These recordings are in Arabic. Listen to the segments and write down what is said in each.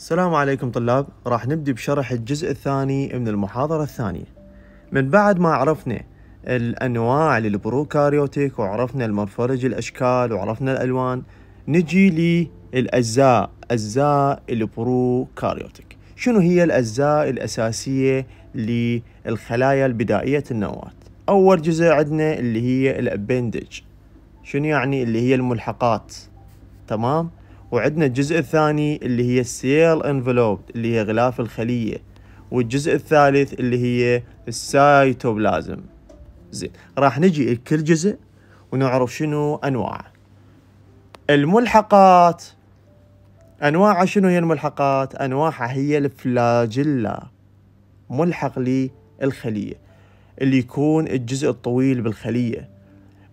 السلام عليكم طلاب راح نبدي بشرح الجزء الثاني من المحاضرة الثانية من بعد ما عرفنا الأنواع للبروكاريوتيك وعرفنا المرفرج الأشكال وعرفنا الألوان نجي للأجزاء أجزاء البروكاريوتيك شنو هي الأجزاء الأساسية للخلايا البدائية النواة أول جزء عندنا اللي هي الأبندج شنو يعني اللي هي الملحقات تمام وعندنا الجزء الثاني اللي هي السيل انفلوبد اللي هي غلاف الخلية والجزء الثالث اللي هي السايتوبلازم زين راح نجي لكل جزء ونعرف شنو انواعه الملحقات انواعها شنو هي الملحقات انواعها هي الفلاجيلا ملحق للخليه اللي يكون الجزء الطويل بالخليه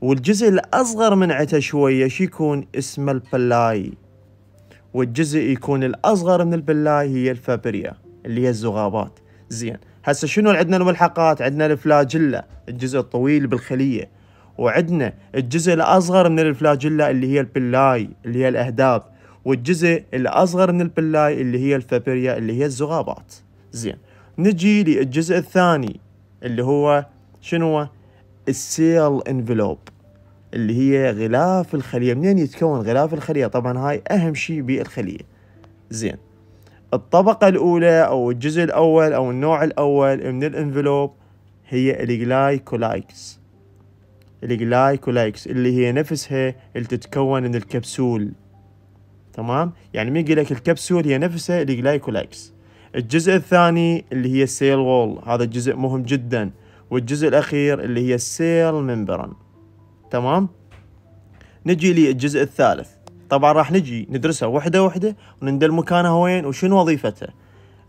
والجزء الاصغر من عته شويه شو يكون اسمه البلاي والجزء يكون الأصغر من البلاي هي الفابريا اللي هي الزغابات زين هسه شنو عندنا الملحقات عندنا الفلاجيلا الجزء الطويل بالخلية وعندنا الجزء الأصغر من الفلاجيلا اللي هي البلاي اللي هي الأهداب والجزء الأصغر من البلاي اللي هي الفابريا اللي هي الزغابات زين نجي للجزء الثاني اللي هو شنو السيل انفلوب اللي هي غلاف الخلية منين يتكون غلاف الخلية طبعا هاي أهم شيء بالخلية زين الطبقة الأولى أو الجزء الأول أو النوع الأول من الانفلوب هي الجلايكولايكس الجلايكولايكس اللي هي نفسها اللي تتكون من الكبسول تمام يعني من يقول لك الكبسول هي نفسها الجلايكولايكس الجزء الثاني اللي هي السيل وول هذا الجزء مهم جدا والجزء الأخير اللي هي السيل ممبران تمام نجي للجزء الثالث طبعا راح نجي ندرسها وحده وحده وندل مكانها وين وشنو وظيفتها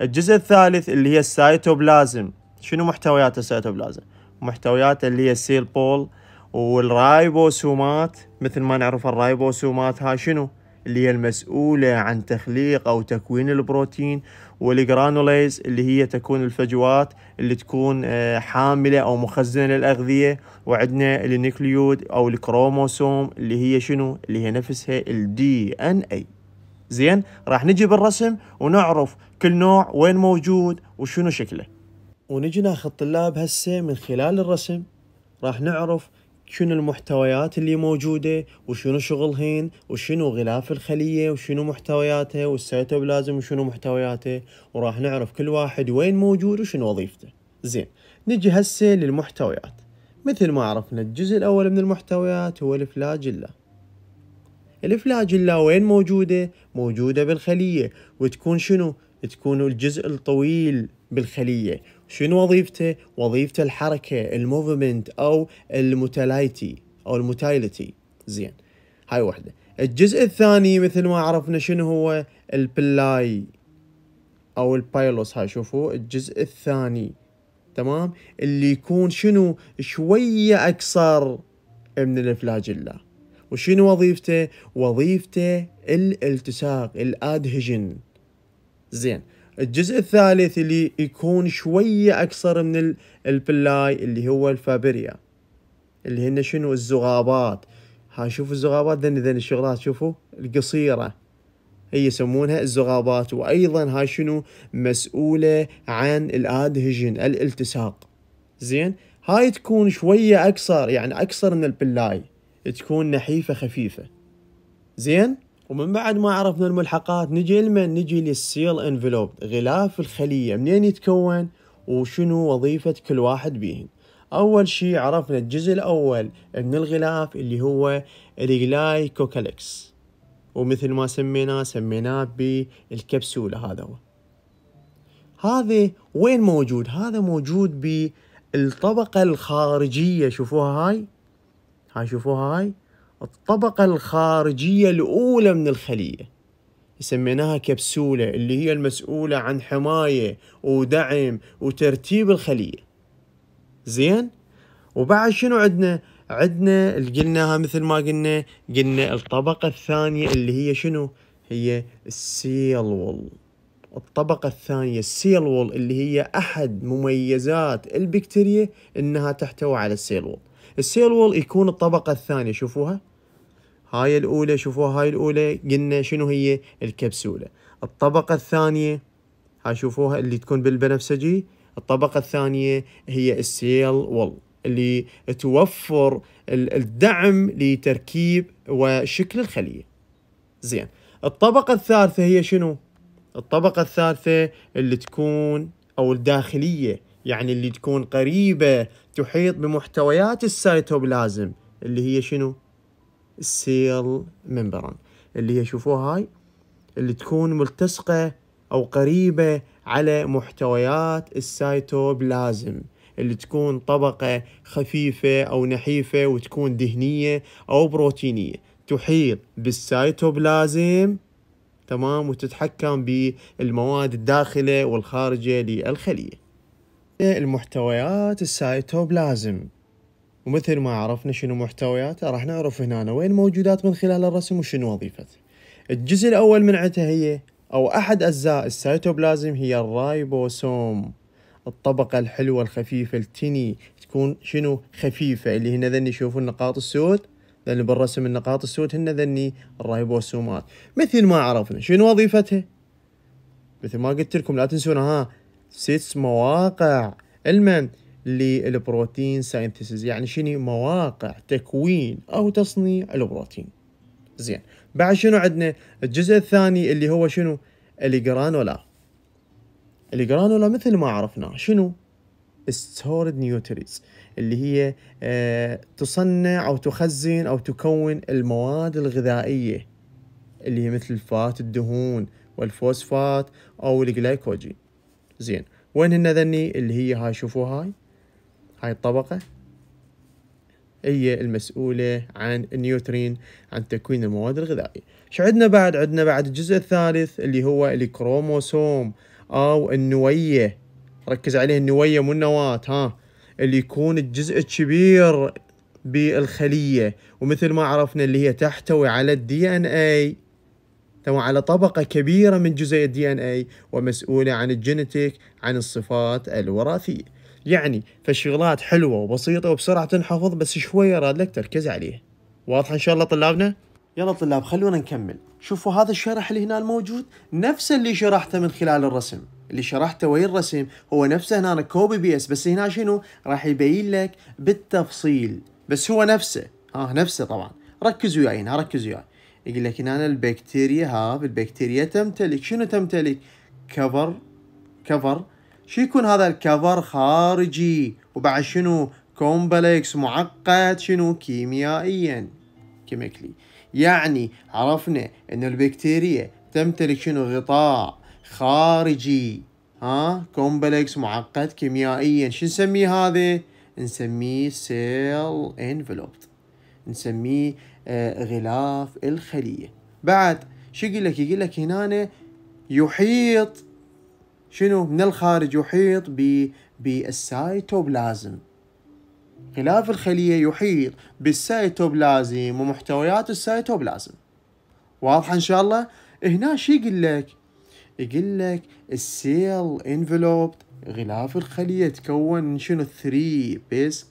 الجزء الثالث اللي هي السايتوبلازم شنو محتويات السيتوبلازم محتويات اللي هي السيل بول والرايبوسومات مثل ما نعرف الرايبوسومات ها شنو اللي هي المسؤولة عن تخليق أو تكوين البروتين والجرانوليز اللي هي تكون الفجوات اللي تكون آه، حاملة أو مخزنة للأغذية وعندنا النيكليود أو الكروموسوم اللي هي شنو اللي هي نفسها الدي ان اي زين راح نجي بالرسم ونعرف كل نوع وين موجود وشنو شكله ونجي ناخذ طلاب هسه من خلال الرسم راح نعرف شنو المحتويات اللي موجودة وشنو شغلهن وشنو غلاف الخلية وشنو محتوياته والسيتوبلازم وشنو محتوياته وراح نعرف كل واحد وين موجود وشنو وظيفته زين نجي هسه للمحتويات مثل ما عرفنا الجزء الأول من المحتويات هو الفلاجيلا الفلاجيلا وين موجودة؟ موجودة بالخلية وتكون شنو؟ تكون الجزء الطويل بالخلية شنو وظيفته؟ وظيفته الحركة الموفمنت أو المتلايتي أو المتايلتي زين هاي واحدة الجزء الثاني مثل ما عرفنا شنو هو البلاي أو البايلوس هاي شوفوا الجزء الثاني تمام اللي يكون شنو شوية أكثر من الفلاجيلا وشنو وظيفته؟ وظيفته الالتصاق الادهجن زين الجزء الثالث اللي يكون شوية أكثر من البلاي اللي هو الفابريا اللي هن شنو الزغابات ها شوفوا الزغابات ذن ذن الشغلات شوفوا القصيرة هي يسمونها الزغابات وأيضا هاي شنو مسؤولة عن الادهجن الالتصاق زين هاي تكون شوية أكثر يعني أكثر من البلاي تكون نحيفة خفيفة زين ومن بعد ما عرفنا الملحقات نجي لمن نجي للسيل انفلوب غلاف الخليه منين يتكون وشنو وظيفه كل واحد بيهن اول شي عرفنا الجزء الاول من الغلاف اللي هو الجلايكوكاليكس ومثل ما سميناه سميناه بالكبسوله هذا هو هذا وين موجود هذا موجود بالطبقه الخارجيه شوفوها هاي هاي شوفوها هاي الطبقة الخارجية الأولى من الخلية سميناها كبسولة اللي هي المسؤولة عن حماية ودعم وترتيب الخلية زين وبعد شنو عندنا عندنا اللي قلناها مثل ما قلنا قلنا الطبقة الثانية اللي هي شنو هي السيل وول الطبقة الثانية السيل وول اللي هي أحد مميزات البكتيريا إنها تحتوي على السيل وول السيل وول يكون الطبقة الثانية شوفوها هاي الأولى شوفوها هاي الأولى قلنا شنو هي الكبسولة الطبقة الثانية هاي شوفوها اللي تكون بالبنفسجي الطبقة الثانية هي السيل وول اللي توفر الدعم لتركيب وشكل الخلية زين الطبقة الثالثة هي شنو؟ الطبقة الثالثة اللي تكون أو الداخلية يعني اللي تكون قريبة تحيط بمحتويات السيتوبلازم اللي هي شنو السيل ممبران اللي هي شوفوها هاي اللي تكون ملتصقة أو قريبة على محتويات السيتوبلازم اللي تكون طبقة خفيفة أو نحيفة وتكون دهنية أو بروتينية تحيط بالسيتوبلازم تمام وتتحكم بالمواد الداخلة والخارجة للخلية المحتويات السايتوبلازم ومثل ما عرفنا شنو محتوياته راح نعرف هنا وين موجودات من خلال الرسم وشنو وظيفته الجزء الأول من عتها هي أو أحد أجزاء السيتوبلازم هي الرايبوسوم الطبقة الحلوة الخفيفة التيني تكون شنو خفيفة اللي هنا ذني يشوفون النقاط السود لأن بالرسم النقاط السود هن ذني الرايبوسومات مثل ما عرفنا شنو وظيفتها مثل ما قلت لكم لا تنسون ها ست مواقع علما للبروتين ساينثيسيس يعني شنو مواقع تكوين او تصنيع البروتين زين بعد شنو عندنا الجزء الثاني اللي هو شنو الجرانولا الجرانولا مثل ما عرفنا شنو ستورد نيوتريز اللي هي آه، تصنع او تخزن او تكون المواد الغذائيه اللي هي مثل الفات الدهون والفوسفات او الجلايكوجين زين وين هن ذني اللي هي هاي شوفوا هاي هاي الطبقة هي المسؤولة عن النيوترين عن تكوين المواد الغذائية شو عندنا بعد عندنا بعد الجزء الثالث اللي هو الكروموسوم أو النوية ركز عليه النوية مو النواة ها اللي يكون الجزء الكبير بالخلية ومثل ما عرفنا اللي هي تحتوي على الدي ان اي تحتوي على طبقة كبيرة من جزيء الدي ان اي ومسؤولة عن الجينيتيك عن الصفات الوراثية يعني فالشغلات حلوة وبسيطة وبسرعة تنحفظ بس شوية راد لك تركز عليها واضحة ان شاء الله طلابنا؟ يلا طلاب خلونا نكمل شوفوا هذا الشرح اللي هنا الموجود نفس اللي شرحته من خلال الرسم اللي شرحته ويا الرسم هو نفسه هنا كوبي اس بس هنا شنو راح يبين لك بالتفصيل بس هو نفسه ها آه نفسه طبعا ركزوا وياي هنا ركزوا وياي يقول لك هنا البكتيريا ها البكتيريا تمتلك شنو تمتلك كفر كفر شو يكون هذا الكفر خارجي وبعد شنو كومبلكس معقد شنو كيميائيا كيميكلي يعني عرفنا ان البكتيريا تمتلك شنو غطاء خارجي ها كومبلكس معقد كيميائيا شو نسميه هذا نسميه سيل انفلوبت نسميه غلاف الخلية بعد شو يقول لك يقول لك هنا يحيط شنو من الخارج يحيط بالسايتوبلازم غلاف الخلية يحيط بالسايتوبلازم ومحتويات السايتوبلازم واضحة إن شاء الله هنا شو يقول لك يقول لك السيل انفلوبد غلاف الخلية تكون من شنو 3 بيس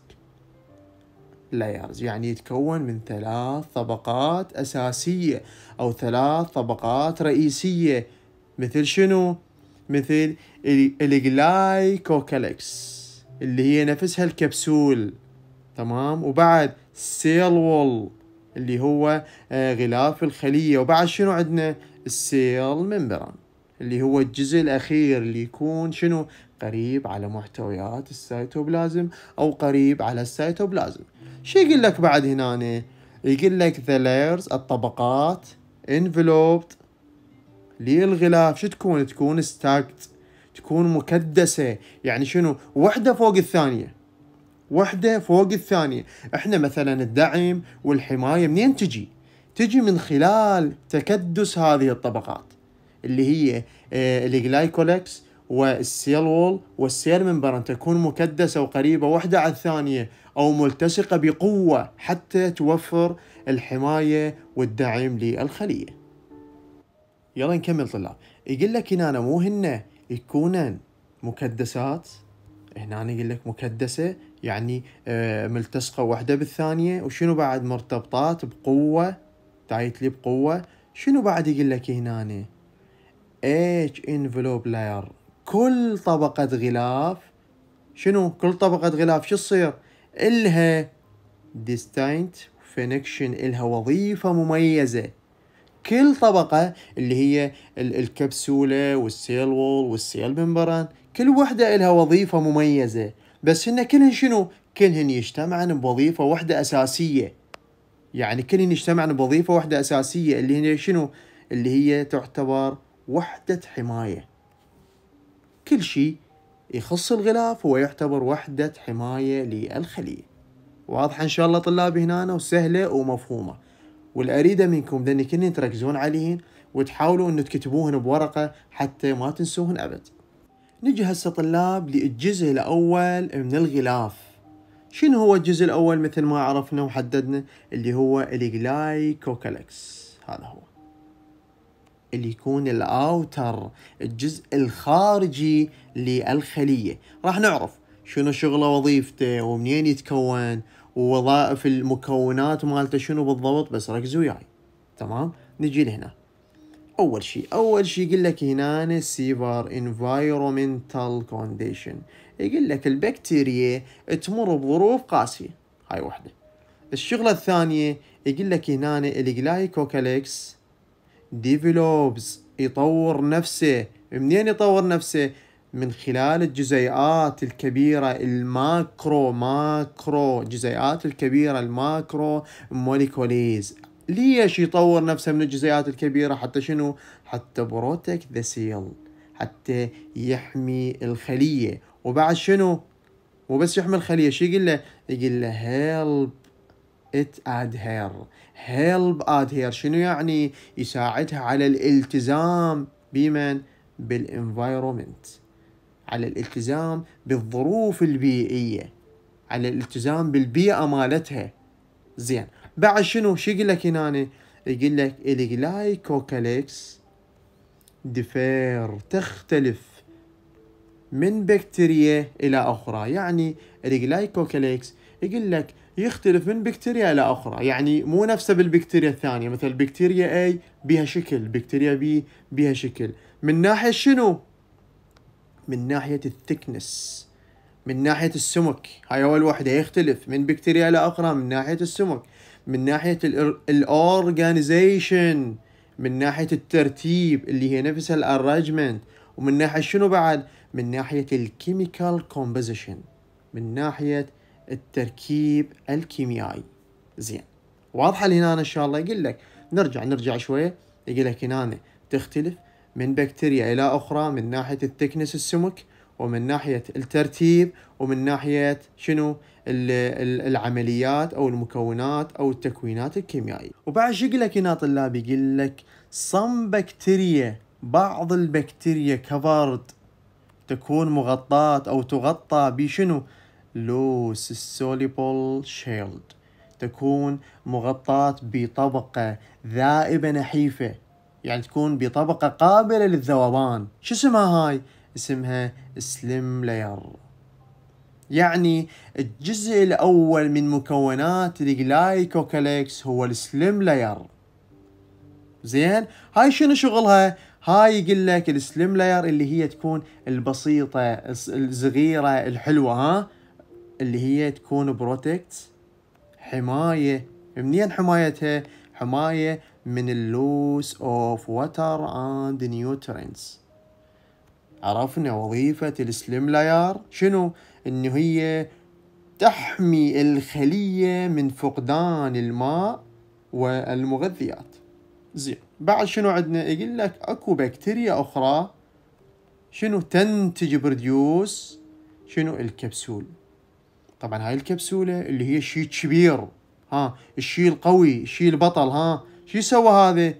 لايرز يعني يتكون من ثلاث طبقات أساسية أو ثلاث طبقات رئيسية مثل شنو؟ مثل الجلايكوكالكس اللي هي نفسها الكبسول تمام وبعد السيل وول اللي هو آه، غلاف الخلية وبعد شنو عندنا السيل ميمبران اللي هو الجزء الأخير اللي يكون شنو قريب على محتويات السيتوبلازم او قريب على السيتوبلازم شو يقول لك بعد هنا يقول لك the layers الطبقات enveloped للغلاف شو تكون تكون stacked تكون مكدسة يعني شنو وحدة فوق الثانية وحدة فوق الثانية احنا مثلا الدعم والحماية منين تجي تجي من خلال تكدس هذه الطبقات اللي هي آه، الجلايكولكس والسيل وول والسيل منبرا تكون مكدسة وقريبة واحدة على الثانية أو ملتصقة بقوة حتى توفر الحماية والدعم للخلية يلا نكمل طلاب يقول لك هنا مو هن يكونن مكدسات هنا يقول لك مكدسة يعني آه، ملتصقة واحدة بالثانية وشنو بعد مرتبطات بقوة تعيت لي بقوة شنو بعد يقول لك هنا H envelope layer كل طبقة غلاف شنو كل طبقة غلاف شو تصير إلها distinct فينكشن إلها وظيفة مميزة كل طبقة اللي هي الكبسولة والسيل وول والسيل ممبران كل وحدة إلها وظيفة مميزة بس هن كلهن شنو كلهن يجتمعن بوظيفة واحدة أساسية يعني كلهن يجتمعن بوظيفة واحدة أساسية اللي هي شنو اللي هي تعتبر وحدة حماية كل شيء يخص الغلاف هو يعتبر وحدة حماية للخلية واضحة إن شاء الله طلابي هنا وسهلة ومفهومة والأريدة منكم ذني كن تركزون عليهن وتحاولوا أن تكتبوهن بورقة حتى ما تنسوهن أبد نجي هسه طلاب للجزء الأول من الغلاف شنو هو الجزء الأول مثل ما عرفنا وحددنا اللي هو الجلايكوكالكس هذا هو اللي يكون الاوتر الجزء الخارجي للخليه راح نعرف شنو شغله وظيفته ومنين يتكون ووظائف المكونات مالته شنو بالضبط بس ركزوا وياي تمام نجي لهنا اول شيء اول شيء يقول لك هنا سيفر انفايرومنتال كونديشن يقول لك البكتيريا تمر بظروف قاسيه هاي وحده الشغله الثانيه يقول لك هنا الجلايكوكاليكس ديفلوبز يطور نفسه منين يطور نفسه من خلال الجزيئات الكبيرة الماكرو ماكرو جزيئات الكبيرة الماكرو موليكوليز ليش يطور نفسه من الجزيئات الكبيرة حتى شنو حتى بروتك ذا سيل حتى يحمي الخلية وبعد شنو مو بس يحمي الخلية شو يقول له يقول له هيلب ات ادهير help adhere شنو يعني يساعدها على الالتزام بمن بالانفايرومنت على الالتزام بالظروف البيئية على الالتزام بالبيئة مالتها زين بعد شنو شو يقول لك هنا يقول لك الجلايكوكاليكس دفير تختلف من بكتيريا الى اخرى يعني الجلايكوكاليكس يقول لك يختلف من بكتيريا إلى أخرى يعني مو نفسه بالبكتيريا الثانية مثل بكتيريا A بها شكل بكتيريا B بها شكل من ناحية شنو؟ من ناحية الثكنس من ناحية السمك هاي أول واحدة يختلف من بكتيريا إلى أخرى من ناحية السمك من ناحية الأورجانيزيشن من ناحية الترتيب اللي هي نفسها الأرجمنت ومن ناحية شنو بعد؟ من ناحية الكيميكال كومبوزيشن من ناحية التركيب الكيميائي زين واضحه لهنا ان شاء الله يقول لك نرجع نرجع شويه يقول لك هنا تختلف من بكتيريا الى اخرى من ناحيه التكنس السمك ومن ناحيه الترتيب ومن ناحيه شنو العمليات او المكونات او التكوينات الكيميائيه وبعد شو يقول لك هنا طلاب يقول لك صم بكتيريا بعض البكتيريا كفرد تكون مغطاة او تغطى بشنو low soluble شيلد تكون مغطاة بطبقة ذائبة نحيفة يعني تكون بطبقة قابلة للذوبان شو اسمها هاي؟ اسمها سليم لاير يعني الجزء الأول من مكونات الجلايكوكاليكس هو السليم لاير زين هاي شنو شغلها هاي يقول لك السليم لاير اللي هي تكون البسيطة الصغيرة الحلوة ها اللي هي تكون بروتكت حماية منين حمايتها؟ حماية من اللوس اوف واتر اند نيوترينز عرفنا وظيفة السليم لاير شنو؟ انه هي تحمي الخلية من فقدان الماء والمغذيات زين بعد شنو عندنا يقول لك اكو بكتيريا اخرى شنو تنتج بروديوس شنو الكبسول طبعا هاي الكبسوله اللي هي شيء كبير ها الشيء القوي الشيء البطل ها شو سوى هذا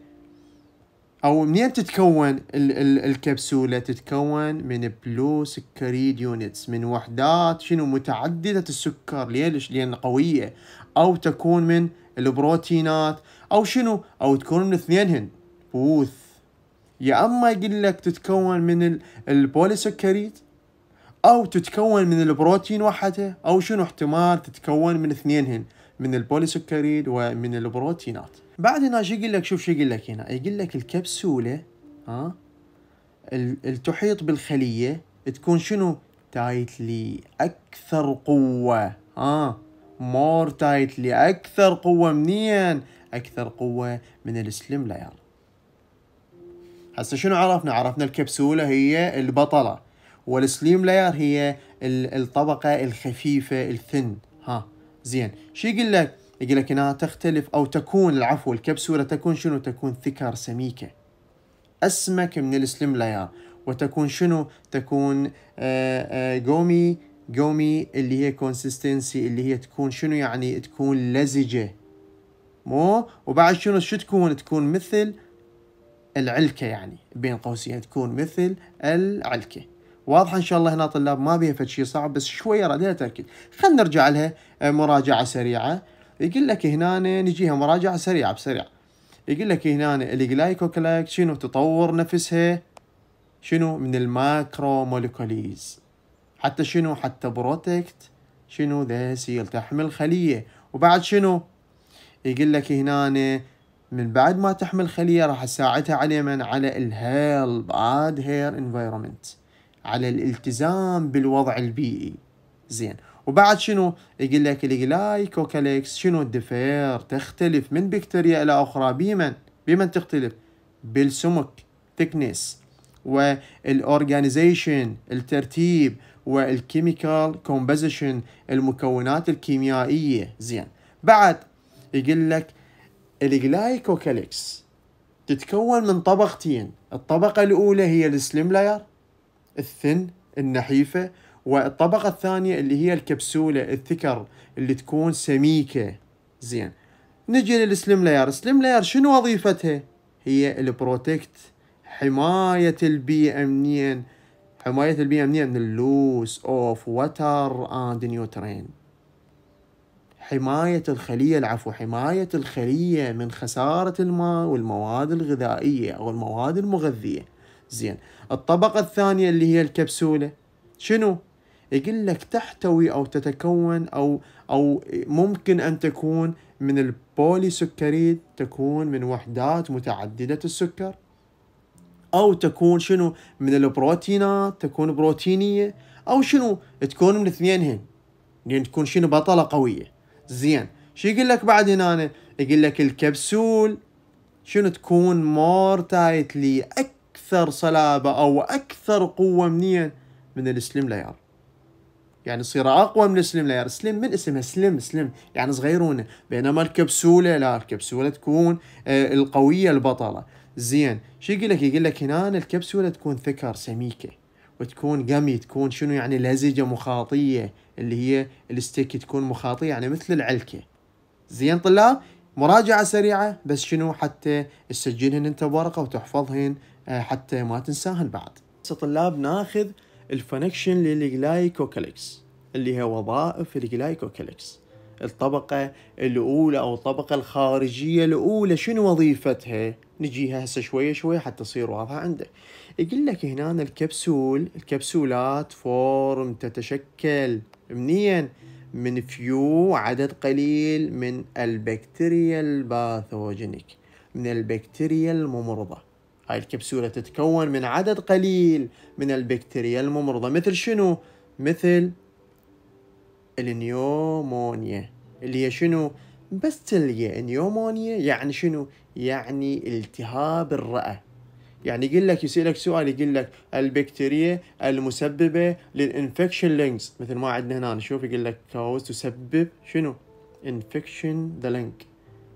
او منين تتكون ال ال الكبسوله تتكون من بلو سكريد يونتس من وحدات شنو متعدده السكر ليش لان قويه او تكون من البروتينات او شنو او تكون من اثنينهن بوث يا اما يقول لك تتكون من البوليسكريد او تتكون من البروتين وحده او شنو احتمال تتكون من اثنينهن من البوليسكريد ومن البروتينات بعد هنا شو يقول لك شوف شو يقول لك هنا يقول لك الكبسوله ها آه، التحيط تحيط بالخليه تكون شنو تايتلي اكثر قوه ها مور تايتلي اكثر قوه منين اكثر قوه من السلم لاير هسه شنو عرفنا عرفنا الكبسوله هي البطله والسليم لاير هي الطبقة الخفيفة الثن ها زين شو يقول لك يقول لك انها تختلف او تكون العفو الكبسولة تكون شنو تكون ثكر سميكة اسمك من السليم لاير وتكون شنو تكون قومي آه، قومي آه، اللي هي كونسستنسي اللي هي تكون شنو يعني تكون لزجة مو وبعد شنو شو تكون تكون مثل العلكة يعني بين قوسين تكون مثل العلكة واضحه ان شاء الله هنا طلاب ما بيها فد شيء صعب بس شويه ردينا تاكيد خلينا نرجع لها آه، مراجعه سريعه يقول لك هنا نجيها مراجعه سريعه بسرعه يقول لك هنا الجلايكوكلايك شنو تطور نفسها شنو من الماكرو موليكوليز حتى شنو حتى بروتكت شنو ذا سيل تحمل خليه وبعد شنو يقول لك هنا من بعد ما تحمل خليه راح تساعدها على من على الهيلب اد هير انفايرمنت على الالتزام بالوضع البيئي زين وبعد شنو يقول لك الجلايكوكاليكس آه، شنو الدفير تختلف من بكتيريا الى اخرى بمن بمن تختلف بالسمك تكنس والاورجانيزيشن الترتيب والكيميكال كومبوزيشن المكونات الكيميائيه زين بعد يقول لك الجلايكوكاليكس آه، تتكون من طبقتين الطبقه الاولى هي السليم لاير الثن النحيفة والطبقة الثانية اللي هي الكبسولة الثكر اللي تكون سميكة زين نجي للسليم لاير السليم لاير شنو وظيفتها هي البروتكت حماية البيئة منين حماية البيئة منين من اللوس اوف وتر اند نيوترين حماية الخلية العفو حماية الخلية من خسارة الماء والمواد الغذائية أو المواد المغذية زين الطبقة الثانية اللي هي الكبسولة شنو؟ يقول لك تحتوي أو تتكون أو أو ممكن أن تكون من البولي سكريد تكون من وحدات متعددة السكر أو تكون شنو من البروتينات تكون بروتينية أو شنو تكون من اثنين هن لأن يعني تكون شنو بطلة قوية زين شو يقول لك بعد هنا يقول لك الكبسول شنو تكون مور تايتلي اكثر صلابه او اكثر قوه منين من السليم لاير يعني يصير اقوى من السليم لاير سليم من اسمها سليم سليم يعني صغيرونه بينما الكبسوله لا الكبسوله تكون آه، القويه البطله زين شو يقول لك يقول لك هنا الكبسوله تكون ثكر سميكه وتكون قمي تكون شنو يعني لزجه مخاطيه اللي هي الستيك تكون مخاطيه يعني مثل العلكه زين طلاب مراجعه سريعه بس شنو حتى تسجلهن انت بورقه وتحفظهن آه، حتى ما تنساهن بعد طلاب ناخذ الفانكشن للجلايكوكاليكس اللي هي وظائف الجلايكوكاليكس الطبقة الأولى أو الطبقة الخارجية الأولى شنو وظيفتها؟ نجيها هسه شوية شوية حتى تصير واضحة عندك يقول لك هنا الكبسول الكبسولات فورم تتشكل منين؟ من فيو عدد قليل من البكتيريا الباثوجينيك من البكتيريا الممرضة هاي الكبسولة تتكون من عدد قليل من البكتيريا الممرضة مثل شنو؟ مثل النيومونيا اللي هي شنو؟ بس تلقى نيومونيا يعني شنو؟ يعني التهاب الرئة يعني يقول لك يسألك سؤال يقول لك البكتيريا المسببة للانفكشن لينكس مثل ما عندنا هنا نشوف يقول لك كاوز تسبب شنو؟ انفكشن ذا لينك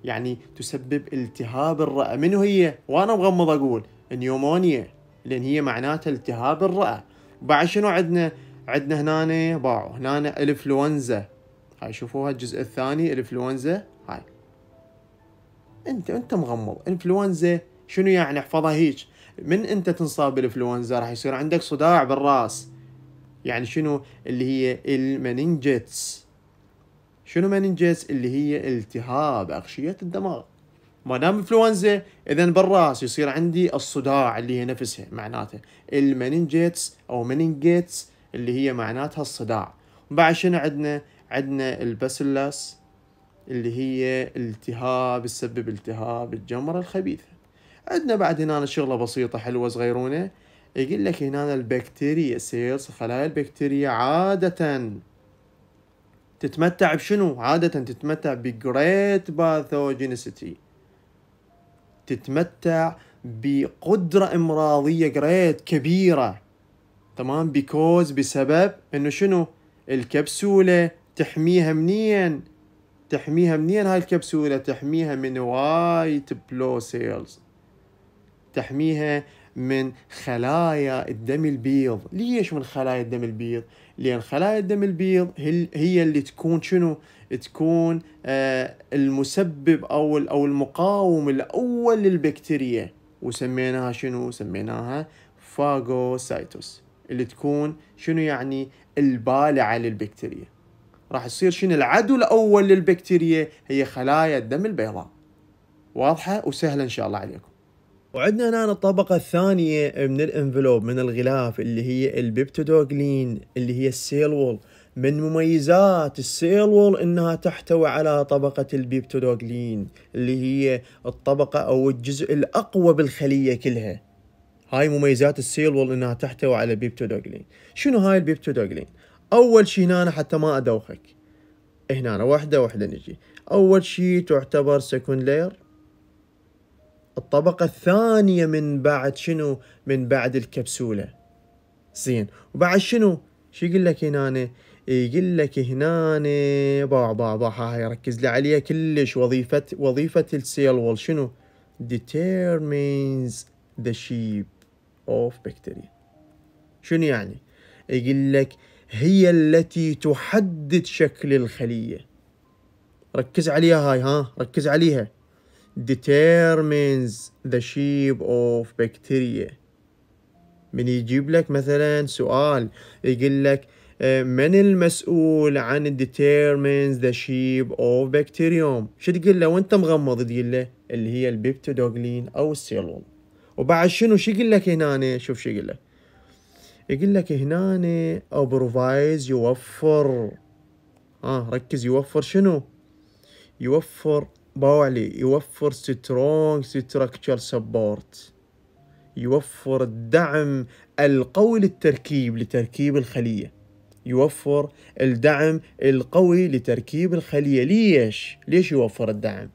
يعني تسبب التهاب الرئة منو هي وانا مغمض اقول نيومونيا لان هي معناتها التهاب الرئة بعد شنو عندنا عندنا هنا باعوا هنا الانفلونزا هاي شوفوها الجزء الثاني الانفلونزا هاي انت انت مغمض انفلونزا شنو يعني احفظها هيك من انت تنصاب بالانفلونزا راح يصير عندك صداع بالراس يعني شنو اللي هي المنينجتس شنو مننجس اللي هي التهاب أغشية الدماغ ما دام انفلونزا اذا بالراس يصير عندي الصداع اللي هي نفسها معناته المننجيتس او مننجيتس اللي هي معناتها الصداع وبعد شنو عندنا عندنا الباسيلاس اللي هي التهاب تسبب التهاب الجمرة الخبيثة عندنا بعد هنا شغلة بسيطة حلوة صغيرونة يقول لك هنا البكتيريا سيلز خلايا البكتيريا عادة تتمتع بشنو عادة تتمتع بجريت باثوجينيسيتي تتمتع بقدرة امراضية جريت كبيرة تمام بكوز بسبب انه شنو الكبسولة تحميها منين تحميها منين هاي الكبسولة تحميها من وايت بلو سيلز تحميها من خلايا الدم البيض ليش من خلايا الدم البيض لان خلايا الدم البيض هي اللي تكون شنو تكون آه، المسبب او او المقاوم الاول للبكتيريا وسميناها شنو سميناها فاغوسايتوس اللي تكون شنو يعني البالعه للبكتيريا راح يصير شنو العدو الاول للبكتيريا هي خلايا الدم البيضاء واضحه وسهله ان شاء الله عليكم وعندنا هنا الطبقة الثانية من الانفلوب من الغلاف اللي هي البيبتودوغلين اللي هي السيل وول من مميزات السيل وول انها تحتوي على طبقة البيبتودوغلين اللي هي الطبقة او الجزء الاقوى بالخلية كلها هاي مميزات السيل وول انها تحتوي على البيبتودوغلين شنو هاي البيبتودوغلين اول شي هنا حتى ما ادوخك هنا واحدة واحدة نجي اول شي تعتبر سكون لير الطبقة الثانية من بعد شنو من بعد الكبسولة زين وبعد شنو شو يقول لك هنا يقول لك هنا با با با هاي ركز لي عليها كلش وظيفة وظيفة السيل وول شنو determines the shape of bacteria شنو يعني يقول لك هي التي تحدد شكل الخلية ركز عليها هاي ها ركز عليها determines the shape of bacteria من يجيب لك مثلا سؤال يقول لك آه، من المسؤول عن determines the shape of bacterium شو تقول له وانت مغمض تقول له اللي هي البيبتودوغلين او السيلول وبعد شنو شو يقول لك هنا شوف شو يقول لك يقول لك هنا او بروفايز يوفر اه ركز يوفر شنو يوفر باولي يوفر سترونج ستراكشر سبورت يوفر الدعم القوي للتركيب لتركيب الخليه يوفر الدعم القوي لتركيب الخليه ليش ليش يوفر الدعم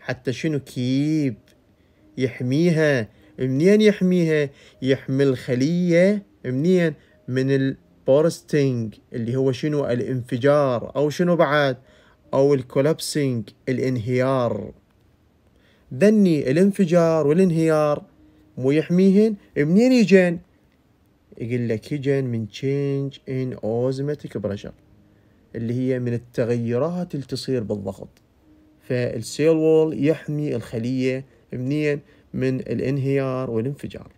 حتى شنو كيب يحميها منين يحميها يحمي الخليه منين من البورستينج اللي هو شنو الانفجار او شنو بعد أو الكولابسينج الانهيار ذني الانفجار والانهيار مو يحميهن منين يجين يقول لك يجين من تشينج ان اوزماتيك بريشر اللي هي من التغيرات اللي تصير بالضغط فالسيل وول يحمي الخلية منين من الانهيار والانفجار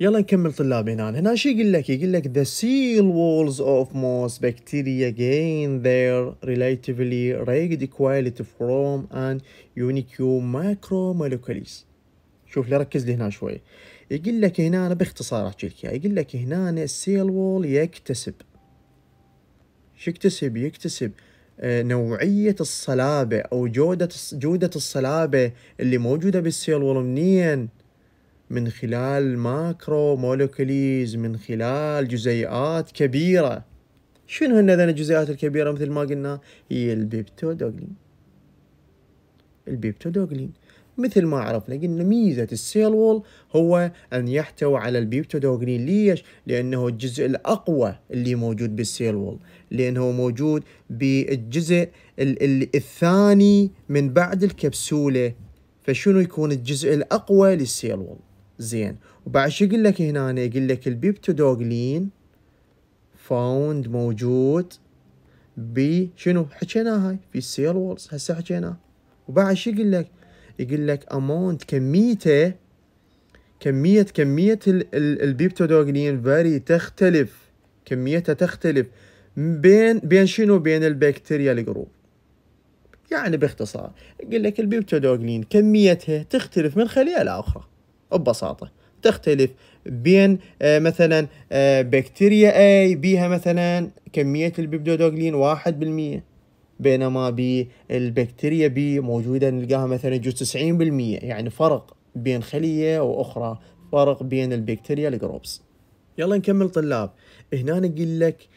يلا نكمل طلاب هنا هنا شو يقول لك يقول لك the seal walls of most bacteria gain their relatively rigid quality from an unique macromolecules شوف لي ركز لي هنا شوي يقول لك هنا أنا باختصار احكي لك يقول لك هنا السيل وول يكتسب شو يكتسب يكتسب آه، نوعية الصلابة أو جودة جودة الصلابة اللي موجودة بالسيل وول منين من خلال ماكرو مولوكليز من خلال جزيئات كبيرة شنو هن هذين الجزيئات الكبيرة مثل ما قلنا هي البيبتودوغلين البيبتودوغلين مثل ما عرفنا قلنا ميزة السيل وول هو أن يحتوي على البيبتودوغلين ليش؟ لأنه الجزء الأقوى اللي موجود بالسيل وول لأنه موجود بالجزء الثاني من بعد الكبسولة فشنو يكون الجزء الأقوى للسيل وول؟ زين وبعد شو يقول لك هنا يقول لك البيبتودوغلين فاوند موجود ب شنو حكينا هاي في السيل وولز هسه حكينا وبعد شو يقول لك يقول لك اماونت كميته كمية كمية البيبتودوغلين فاري تختلف كميتها تختلف بين بين شنو بين البكتيريا الجروب يعني باختصار يقول لك البيبتودوغلين كميتها تختلف من خلية لأخرى ببساطة تختلف بين آه، مثلا آه، بكتيريا اي بيها مثلا كمية الببدودوغلين واحد بالمية بينما بالبكتيريا بي موجودة نلقاها مثلا جو تسعين بالمية يعني فرق بين خلية وأخرى فرق بين البكتيريا الجروبس يلا نكمل طلاب هنا نقول لك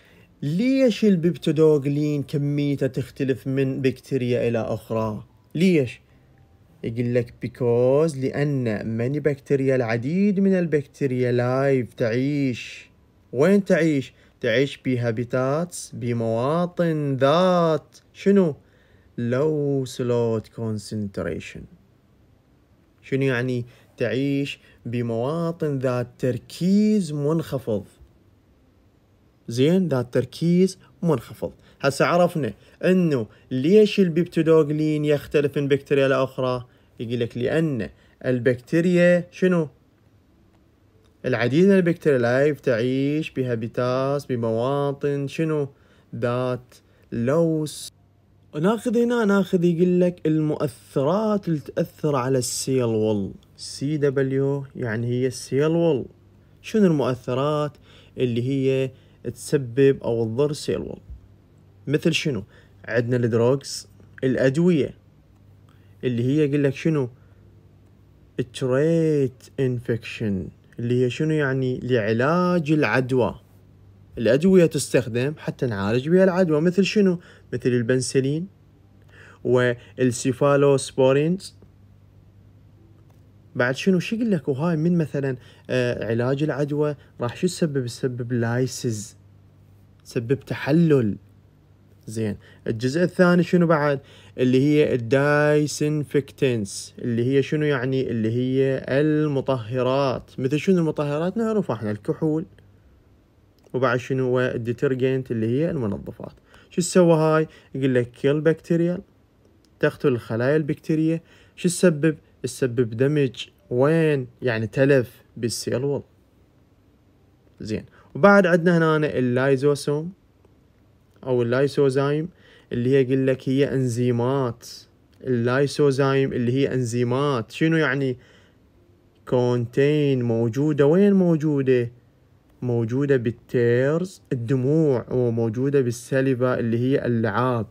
ليش الببتودوغلين كميته تختلف من بكتيريا إلى أخرى ليش؟ يقول لك because لأن ماني بكتيريا العديد من البكتيريا لايف تعيش وين تعيش؟ تعيش بهابيتاتس بمواطن ذات شنو؟ low slot concentration شنو يعني تعيش بمواطن ذات تركيز منخفض زين ذات تركيز منخفض هسه عرفنا انه ليش البيبتودوغلين يختلف من بكتيريا لاخرى يقول لك لان البكتيريا شنو العديد من البكتيريا لايف تعيش بهابيتاس بمواطن شنو ذات لوس ناخذ هنا ناخذ يقول لك المؤثرات اللي تأثر على السيل وول سي دبليو يعني هي السيل وول شنو المؤثرات اللي هي تسبب او تضر سيل وول مثل شنو عندنا الدروكس الأدوية اللي هي يقول لك شنو تريت انفكشن اللي هي شنو يعني لعلاج العدوى الأدوية تستخدم حتى نعالج بها العدوى مثل شنو مثل البنسلين والسيفالوسبورينز بعد شنو شو يقول لك وهاي من مثلا آه علاج العدوى راح شو تسبب تسبب لايسز تسبب تحلل زين الجزء الثاني شنو بعد اللي هي الدايسنفكتنس اللي هي شنو يعني اللي هي المطهرات مثل شنو المطهرات نعرف احنا الكحول وبعد شنو الديترجنت اللي هي المنظفات شو تسوي هاي يقول لك كيل بكتيريا تقتل الخلايا البكتيرية شو تسبب تسبب دمج وين يعني تلف بالسيلول زين وبعد عندنا هنا اللايزوسوم او اللايسوزايم اللي هي يقول لك هي انزيمات اللايسوزايم اللي هي انزيمات شنو يعني كونتين موجودة وين موجودة موجودة بالتيرز الدموع وموجودة بالسلبة اللي هي اللعاب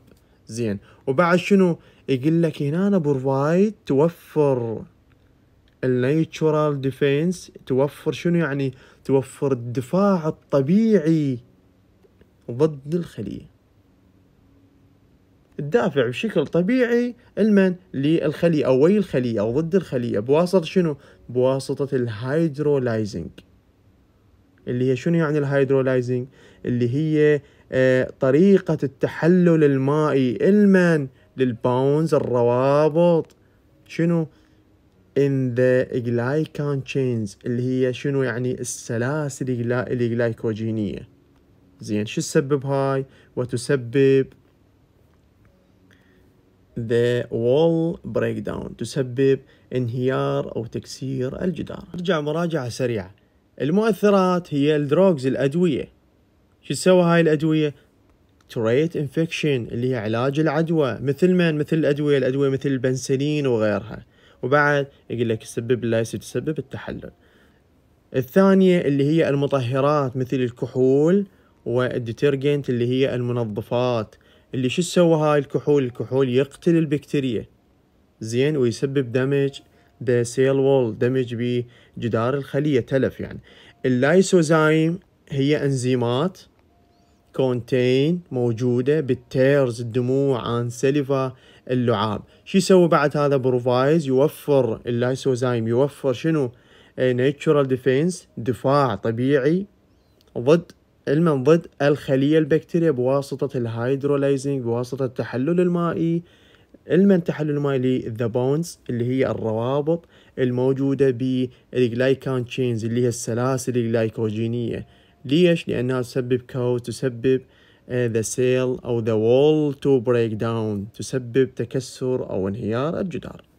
زين وبعد شنو يقول لك هنا بروفايد توفر النيتشورال ديفينس توفر شنو يعني توفر الدفاع الطبيعي ضد الخلية الدافع بشكل طبيعي المن للخلية أو وي الخلية أو ضد الخلية بواسطة شنو؟ بواسطة الهايدرولايزنج اللي هي شنو يعني الهايدرولايزنج؟ اللي هي آه، طريقة التحلل المائي المن للباونز الروابط شنو؟ in the glycan chains اللي هي شنو يعني السلاسل الجلايكوجينية زين شو تسبب هاي وتسبب the wall breakdown تسبب انهيار أو تكسير الجدار ارجع مراجعة سريعة المؤثرات هي الدروجز الأدوية شو تسوي هاي الأدوية تريت انفكشن اللي هي علاج العدوى مثل من مثل الأدوية الأدوية مثل البنسلين وغيرها وبعد يقول لك تسبب اللايسيس تسبب التحلل الثانية اللي هي المطهرات مثل الكحول والديترجنت اللي هي المنظفات اللي شو تسوي هاي الكحول الكحول يقتل البكتيريا زين ويسبب دمج ذا سيل وول دمج بجدار الخلية تلف يعني اللايسوزايم هي انزيمات كونتين موجودة بالتيرز الدموع سلفا اللعاب شو يسوي بعد هذا بروفايز يوفر اللايسوزايم يوفر شنو ناتشورال ديفينس دفاع طبيعي ضد المن ضد الخلية البكتيرية بواسطة الهايدروليزنج بواسطة التحلل المائي المن تحلل المائي للذا بونز اللي هي الروابط الموجودة بالجلايكان تشينز اللي هي السلاسل الجلايكوجينية ليش؟ لأنها تسبب كو تسبب ذا آه، سيل أو ذا وول تو بريك داون تسبب تكسر أو انهيار الجدار